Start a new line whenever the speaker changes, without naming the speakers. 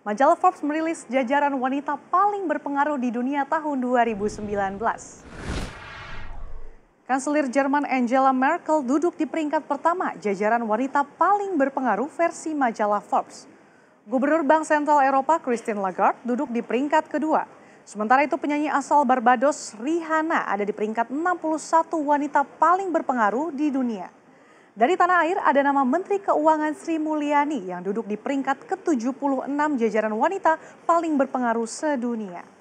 Majalah Forbes merilis jajaran wanita paling berpengaruh di dunia tahun 2019. Kanselir Jerman Angela Merkel duduk di peringkat pertama jajaran wanita paling berpengaruh versi majalah Forbes. Gubernur Bank Sentral Eropa Christine Lagarde duduk di peringkat kedua. Sementara itu penyanyi asal Barbados Rihanna ada di peringkat 61 wanita paling berpengaruh di dunia. Dari tanah air ada nama Menteri Keuangan Sri Mulyani yang duduk di peringkat ke-76 jajaran wanita paling berpengaruh sedunia.